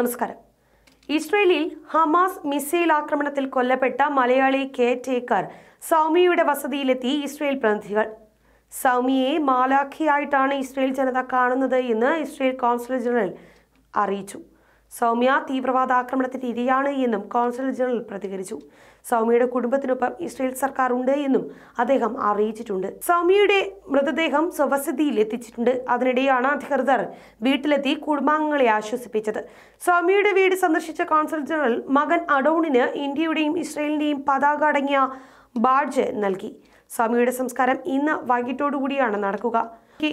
നമസ്കാരം ഇസ്രയേലിൽ Hamas missile ആക്രമണത്തിൽ കൊല്ലപ്പെട്ട മലയാളി കെയർ ടേക്കർ സൗമ്യയുടെ വസതിയിലെത്തി ഇസ്രയേൽ പ്രതിനിധികൾ സൗമിയെ മാലാഖിയായിട്ടാണ് ഇസ്രയേൽ ജനത കാണുന്നത് എന്ന് ഇസ്രയേൽ കോൺസുലർ ജനറൽ അറിയിച്ചു സൗമ്യ തീവ്രവാദ ആക്രമണത്തിന്റെ ഇരയാണ് എന്നും കോൺസുൽ ജനറൽ പ്രതികരിച്ചു സൗമ്യയുടെ കുടുംബത്തിനൊപ്പം ഇസ്രയേൽ സർക്കാർ ഉണ്ട് എന്നും അദ്ദേഹം അറിയിച്ചിട്ടുണ്ട് സൗമ്യയുടെ മൃതദേഹം സ്വവസതിയിൽ എത്തിച്ചിട്ടുണ്ട് അതിനിടെയാണ് അധികൃതർ വീട്ടിലെത്തി കുടുംബാംഗങ്ങളെ ആശ്വസിപ്പിച്ചത് സൗമ്യയുടെ വീട് സന്ദർശിച്ച കോൺസുൽ ജനറൽ മകൻ അഡോണിന് ഇന്ത്യയുടെയും ഇസ്രയേലിന്റെയും പതാക അടങ്ങിയ ബാഡ്ജ് നൽകി സ്വാമിയുടെ സംസ്കാരം ഇന്ന് വൈകിട്ടോടുകൂടിയാണ് നടക്കുക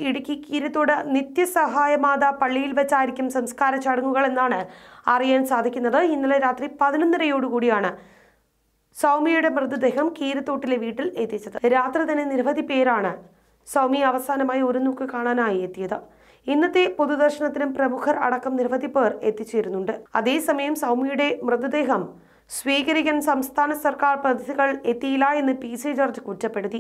ഇടുക്കി കീരത്തോട് നിത്യസഹായമാത പള്ളിയിൽ വെച്ചായിരിക്കും സംസ്കാര ചടങ്ങുകൾ എന്നാണ് അറിയാൻ സാധിക്കുന്നത് ഇന്നലെ രാത്രി പതിനൊന്നരയോടുകൂടിയാണ് സൗമ്യയുടെ മൃതദേഹം കീരത്തോട്ടിലെ വീട്ടിൽ എത്തിച്ചത് രാത്രി തന്നെ നിരവധി പേരാണ് സൗമ്യ അവസാനമായി ഒരു നോക്ക് കാണാനായി എത്തിയത് ഇന്നത്തെ പൊതുദർശനത്തിനും പ്രമുഖർ അടക്കം നിരവധി പേർ എത്തിച്ചേരുന്നുണ്ട് അതേസമയം സൗമ്യയുടെ മൃതദേഹം സ്വീകരിക്കാൻ സംസ്ഥാന സർക്കാർ പദ്ധതികൾ എത്തിയില്ല എന്ന് പി സി ജോർജ് കുറ്റപ്പെടുത്തി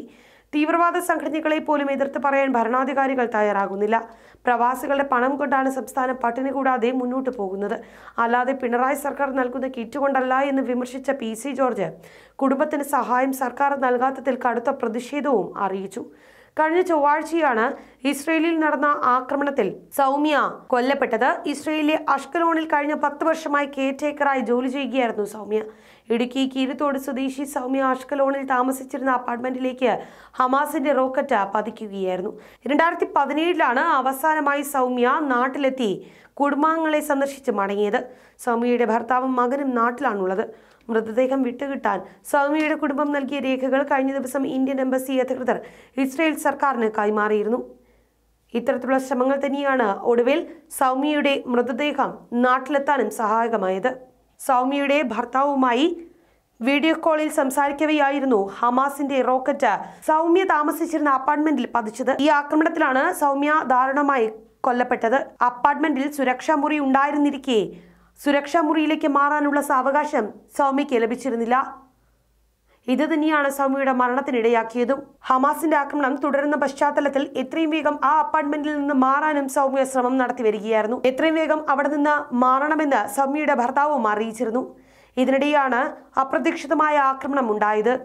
തീവ്രവാദ സംഘടനകളെ പോലും എതിർത്ത് പറയാൻ ഭരണാധികാരികൾ തയ്യാറാകുന്നില്ല പ്രവാസികളുടെ പണം കൊണ്ടാണ് സംസ്ഥാനം പട്ടിണി കൂടാതെ മുന്നോട്ട് പോകുന്നത് അല്ലാതെ പിണറായി സർക്കാർ നൽകുന്ന കിറ്റ് കൊണ്ടല്ല എന്ന് വിമർശിച്ച പി സി ജോർജ് കുടുംബത്തിന് സഹായം സർക്കാർ നൽകാത്തതിൽ കടുത്ത പ്രതിഷേധവും അറിയിച്ചു കഴിഞ്ഞ ചൊവ്വാഴ്ചയാണ് ഇസ്രയേലിൽ നടന്ന ആക്രമണത്തിൽ സൗമ്യ കൊല്ലപ്പെട്ടത് ഇസ്രയേലിലെ അഷ്കലോണിൽ കഴിഞ്ഞ പത്ത് വർഷമായി കേറ്റേക്കറായി ജോലി ചെയ്യുകയായിരുന്നു സൗമ്യ ഇടുക്കി കീരത്തോട് സ്വദേശി സൗമ്യ അഷ്കലോണിൽ താമസിച്ചിരുന്ന അപ്പാർട്ട്മെന്റിലേക്ക് ഹമാസിന്റെ റോക്കറ്റ് പതിക്കുകയായിരുന്നു രണ്ടായിരത്തി പതിനേഴിലാണ് അവസാനമായി സൗമ്യ നാട്ടിലെത്തി കുടുംബാംഗങ്ങളെ സന്ദർശിച്ച് മടങ്ങിയത് സൗമ്യയുടെ ഭർത്താവും മകനും നാട്ടിലാണുള്ളത് മൃതദേഹം വിട്ടുകിട്ടാൻ സൗമ്യയുടെ കുടുംബം നൽകിയ രേഖകൾ കഴിഞ്ഞ ദിവസം ഇന്ത്യൻ എംബസി അധികൃതർ ഇസ്രയേൽ സർക്കാരിന് കൈമാറിയിരുന്നു ഇത്തരത്തിലുള്ള ശ്രമങ്ങൾ തന്നെയാണ് ഒടുവിൽ സൗമ്യയുടെ മൃതദേഹം നാട്ടിലെത്താനും സഹായകമായത് സൗമ്യയുടെ ഭർത്താവുമായി വീഡിയോ കോളിൽ സംസാരിക്കവെയായിരുന്നു ഹമാസിന്റെ റോക്കറ്റ് സൗമ്യ താമസിച്ചിരുന്ന അപ്പാർട്ട്മെന്റിൽ പതിച്ചത് ഈ ആക്രമണത്തിലാണ് സൗമ്യ ദാരുണമായി കൊല്ലപ്പെട്ടത് അപ്പാർട്ട്മെന്റിൽ സുരക്ഷാ മുറി ഉണ്ടായിരുന്നിരിക്കെ സുരക്ഷാ മുറിയിലേക്ക് മാറാനുള്ള സാവകാശം സൗമ്യയ്ക്ക് ലഭിച്ചിരുന്നില്ല ഇത് തന്നെയാണ് സൗമ്യയുടെ മരണത്തിനിടയാക്കിയതും ഹമാസിന്റെ ആക്രമണം തുടരുന്ന പശ്ചാത്തലത്തിൽ എത്രയും വേഗം ആ അപ്പാർട്ട്മെന്റിൽ നിന്ന് മാറാനും സൗമ്യ ശ്രമം നടത്തി വരികയായിരുന്നു എത്രയും വേഗം അവിടെ നിന്ന് മാറണമെന്ന് സൗമ്യയുടെ ഭർത്താവും അറിയിച്ചിരുന്നു ഇതിനിടെയാണ് അപ്രതീക്ഷിതമായ ആക്രമണം ഉണ്ടായത്